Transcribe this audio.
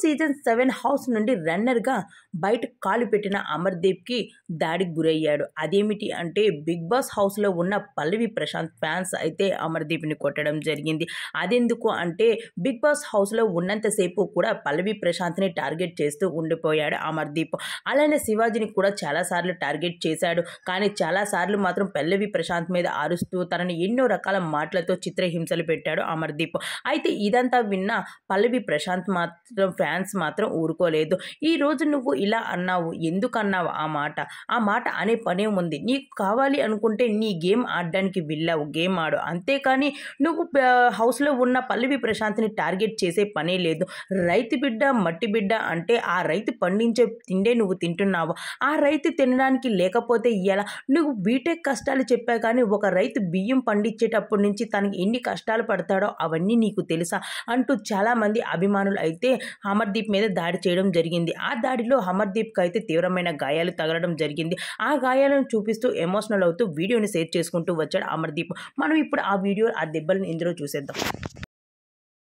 season seven house నుండి రన్నర్గా బయట కాలు పెట్టిన అమర్దీప్కి దాడికి గురయ్యాడు అదేమిటి అంటే బిగ్ బాస్ హౌస్లో ఉన్న పల్లవి ప్రశాంత్ ఫ్యాన్స్ అయితే అమర్దీప్ని కొట్టడం జరిగింది అదెందుకు అంటే బిగ్ బాస్ హౌస్లో ఉన్నంతసేపు కూడా పల్లవి ప్రశాంత్ని టార్గెట్ చేస్తూ ఉండిపోయాడు అమర్దీప్ అలానే శివాజీని కూడా చాలాసార్లు టార్గెట్ చేశాడు కానీ చాలాసార్లు మాత్రం పల్లవి ప్రశాంత్ మీద ఆరుస్తూ తనని ఎన్నో రకాల మాటలతో చిత్రహింసలు పెట్టాడు అమర్దీప్ అయితే ఇదంతా విన్న పల్లవి ప్రశాంత్ మాత్రం ఫ్యాన్స్ మాత్రం ఊరుకోలేదు ఈ రోజు నువ్వు ఇలా అన్నావు ఎందుకు అన్నావు ఆ మాట ఆ మాట అనే పనే ఉంది నీకు కావాలి అనుకుంటే నీ గేమ్ ఆడడానికి వెళ్ళావు గేమ్ ఆడు అంతేకాని నువ్వు హౌస్లో ఉన్న పల్లవి ప్రశాంత్ని టార్గెట్ చేసే పనే లేదు రైతు బిడ్డ మట్టి బిడ్డ అంటే ఆ రైతు పండించే తిండే నువ్వు తింటున్నావు ఆ రైతు తినడానికి లేకపోతే ఇలా నువ్వు బీటెక్ కష్టాలు చెప్పా కానీ ఒక రైతు బియ్యం పండించేటప్పటి నుంచి తనకి ఎన్ని కష్టాలు పడతాడో అవన్నీ నీకు తెలుసా అంటూ చాలామంది అభిమానులు అయితే అమర్దీప్ మీద దాడి చేయడం జరిగింది ఆ దాడిలో అమర్దీప్కి అయితే తీవ్రమైన గాయాలు తగలడం జరిగింది ఆ గాయాలను చూపిస్తూ ఎమోషనల్ అవుతూ వీడియోని షేర్ చేసుకుంటూ వచ్చాడు అమర్దీప్ మనం ఇప్పుడు ఆ వీడియో ఆ దెబ్బలను ఇందులో చూసేద్దాం